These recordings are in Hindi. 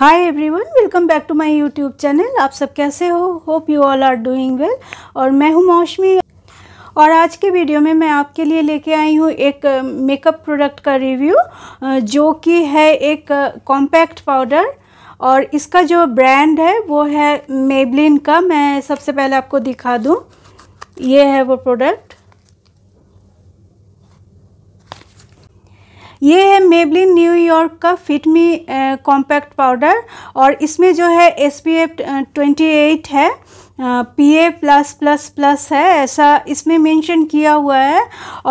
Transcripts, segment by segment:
hi everyone welcome back to my YouTube channel आप सब कैसे हो hope you all are doing well और मैं हूं मौसमी और आज के वीडियो में मैं आपके लिए लेके आई हूँ एक मेकअप प्रोडक्ट का रिव्यू जो कि है एक कॉम्पैक्ट पाउडर और इसका जो ब्रांड है वो है मेबलिन का मैं सबसे पहले आपको दिखा दूँ ये है वो प्रोडक्ट ये है मेबलिन न्यूयॉर्क का फिटमी कॉम्पैक्ट पाउडर और इसमें जो है S P F twenty eight है P A plus plus plus है ऐसा इसमें मेंशन किया हुआ है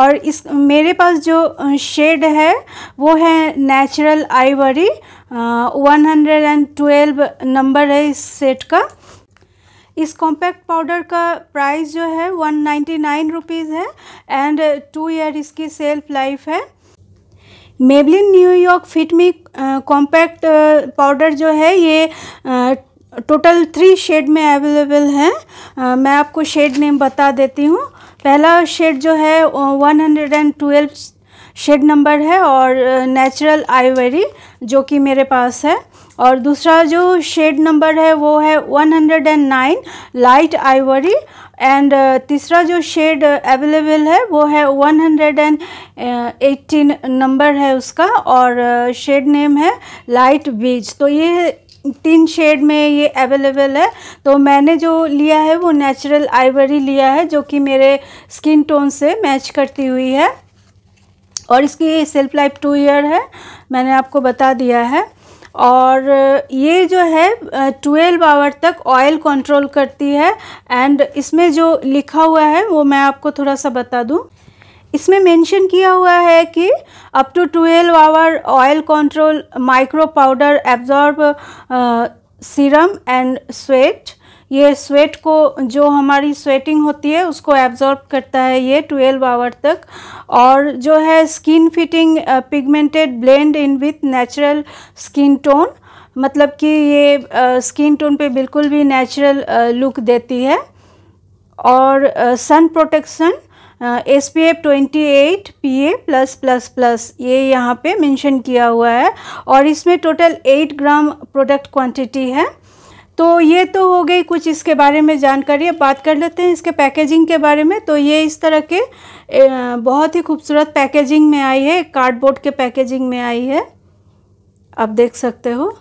और इस मेरे पास जो शेड uh, है वो है natural ivory one hundred and twelve number है इस सेट का इस कॉम्पैक्ट पाउडर का प्राइस जो है वन नाइन्टी नाइन रुपीज़ है एंड टू ईयर इसकी सेल्फ लाइफ है Maybelline New York Fit Me compact powder जो है ये टोटल थ्री शेड में अवेलेबल है आ, uh, मैं आपको शेड नेम बता देती हूँ पहला शेड जो है one hundred and twelve shade number है और नेचुरल आईवरी जो कि मेरे पास है और दूसरा जो शेड नंबर है वो है 109 लाइट आईवरी एंड तीसरा जो शेड अवेलेबल है वो है 118 नंबर है उसका और शेड नेम है लाइट बीज तो ये तीन शेड में ये अवेलेबल है तो मैंने जो लिया है वो नेचुरल आइवरी लिया है जो कि मेरे स्किन टोन से मैच करती हुई है और इसकी सेल्फ लाइफ टू ईयर है मैंने आपको बता दिया है और ये जो है ट्वेल्व आवर तक ऑयल कंट्रोल करती है एंड इसमें जो लिखा हुआ है वो मैं आपको थोड़ा सा बता दूं इसमें मेंशन किया हुआ है कि up to twelve hour oil control micro powder absorb serum and sweat ये स्वेट को जो हमारी स्वेटिंग होती है उसको एब्जॉर्ब करता है ये ट्वेल्व आवर तक और जो है skin fitting pigmented blend in with natural skin tone मतलब कि ये स्किन टोन पे बिल्कुल भी नेचुरल लुक देती है और sun protection S P F twenty eight P A plus plus plus ये यहाँ पे मेंशन किया हुआ है और इसमें total eight gram product quantity है तो ये तो हो गई कुछ इसके बारे में जानकारी अब बात कर लेते हैं इसके पैकेजिंग के बारे में तो ये इस तरह के बहुत ही खूबसूरत पैकेजिंग में आई है कार्डबोर्ड के पैकेजिंग में आई है आप देख सकते हो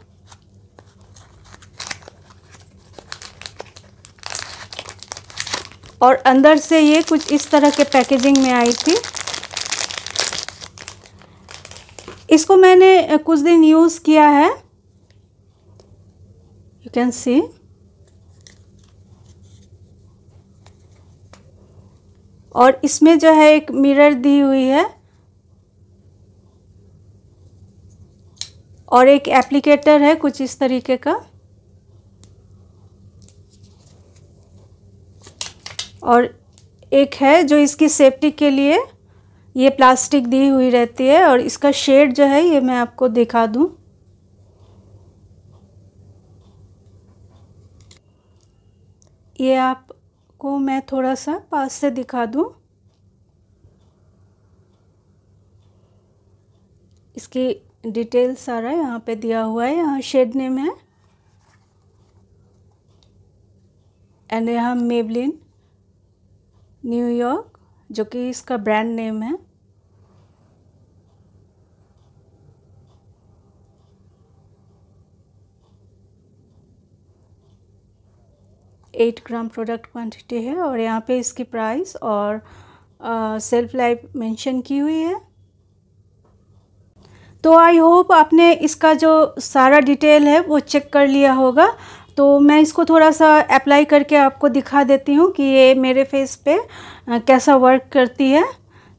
और अंदर से ये कुछ इस तरह के पैकेजिंग में आई थी इसको मैंने कुछ दिन यूज़ किया है can see और इसमें जो है एक मिरर दी हुई है और एक एप्लीकेटर है कुछ इस तरीके का और एक है जो इसकी सेफ्टी के लिए ये प्लास्टिक दी हुई रहती है और इसका शेड जो है ये मैं आपको दिखा दूँ ये आपको मैं थोड़ा सा पास से दिखा दूँ इसकी डिटेल सारा यहाँ पे दिया हुआ है यहाँ शेड नेम है एंड यहाँ मेबलिन न्यूयॉर्क जो कि इसका ब्रांड नेम है एट ग्राम प्रोडक्ट क्वांटिटी है और यहाँ पे इसकी प्राइस और सेल्फ लाइफ मेंशन की हुई है तो आई होप आपने इसका जो सारा डिटेल है वो चेक कर लिया होगा तो मैं इसको थोड़ा सा अप्लाई करके आपको दिखा देती हूँ कि ये मेरे फेस पे uh, कैसा वर्क करती है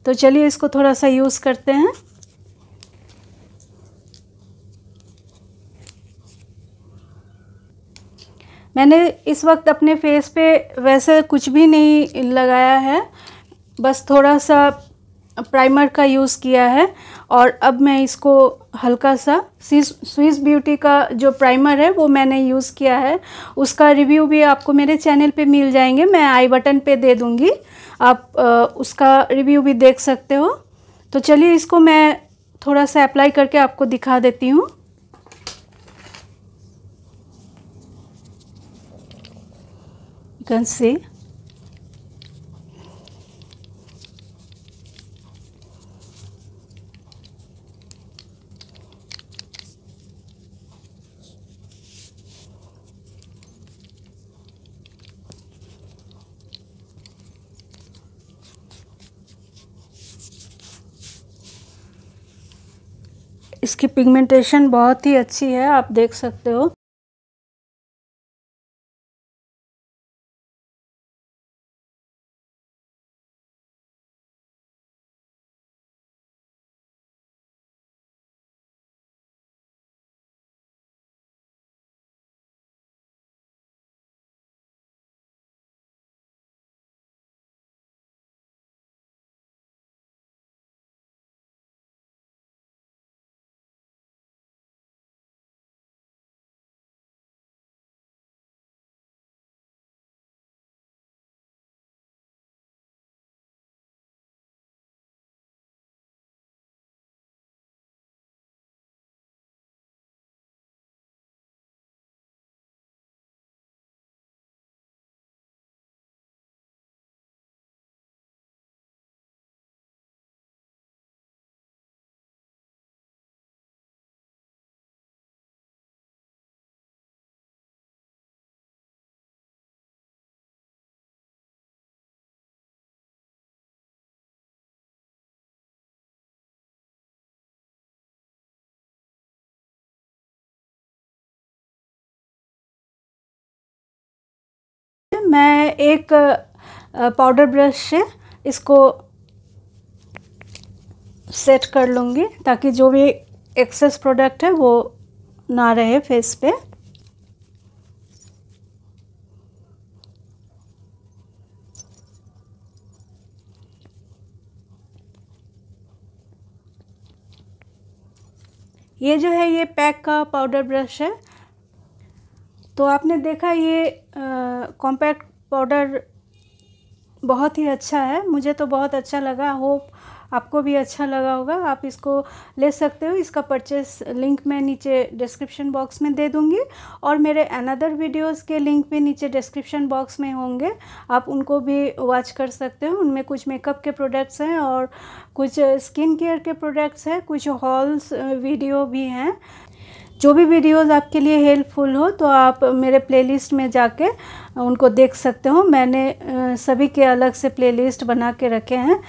तो चलिए इसको थोड़ा सा यूज़ करते हैं मैंने इस वक्त अपने फेस पे वैसे कुछ भी नहीं लगाया है बस थोड़ा सा प्राइमर का यूज़ किया है और अब मैं इसको हल्का सा स्विस ब्यूटी का जो प्राइमर है वो मैंने यूज़ किया है उसका रिव्यू भी आपको मेरे चैनल पे मिल जाएंगे मैं आई बटन पे दे दूँगी आप आ, उसका रिव्यू भी देख सकते हो तो चलिए इसको मैं थोड़ा सा अप्लाई करके आपको दिखा देती हूँ चिकन से इसकी पिगमेंटेशन बहुत ही अच्छी है आप देख सकते हो मैं एक पाउडर ब्रश से इसको सेट कर लूँगी ताकि जो भी एक्सेस प्रोडक्ट है वो ना रहे फेस पे ये जो है ये पैक का पाउडर ब्रश है तो आपने देखा ये कॉम्पैक्ट पाउडर बहुत ही अच्छा है मुझे तो बहुत अच्छा लगा होप आपको भी अच्छा लगा होगा आप इसको ले सकते हो इसका परचेस लिंक मैं नीचे डिस्क्रिप्शन बॉक्स में दे दूँगी और मेरे अनदर वीडियोस के लिंक भी नीचे डिस्क्रिप्शन बॉक्स में होंगे आप उनको भी वॉच कर सकते हो उनमें कुछ मेकअप के प्रोडक्ट्स हैं और कुछ स्किन केयर के प्रोडक्ट्स हैं कुछ हॉल्स वीडियो भी हैं जो भी वीडियोस आपके लिए हेल्पफुल हो तो आप मेरे प्लेलिस्ट में जाके उनको देख सकते हो मैंने सभी के अलग से प्लेलिस्ट बना के रखे हैं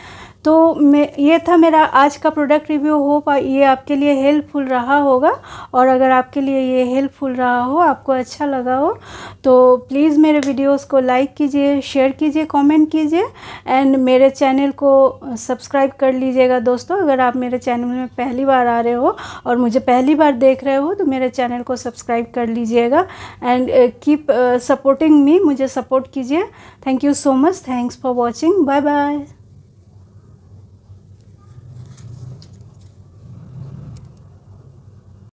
तो मैं ये था मेरा आज का प्रोडक्ट रिव्यू होप ये आपके लिए हेल्पफुल रहा होगा और अगर आपके लिए ये हेल्पफुल रहा हो आपको अच्छा लगा हो तो प्लीज़ मेरे वीडियोस को लाइक कीजिए शेयर कीजिए कमेंट कीजिए एंड मेरे चैनल को सब्सक्राइब कर लीजिएगा दोस्तों अगर आप मेरे चैनल में पहली बार आ रहे हो और मुझे पहली बार देख रहे हो तो मेरे चैनल को सब्सक्राइब कर लीजिएगा एंड कीप सपोर्टिंग मी मुझे सपोर्ट कीजिए thank you so much thanks for watching bye bye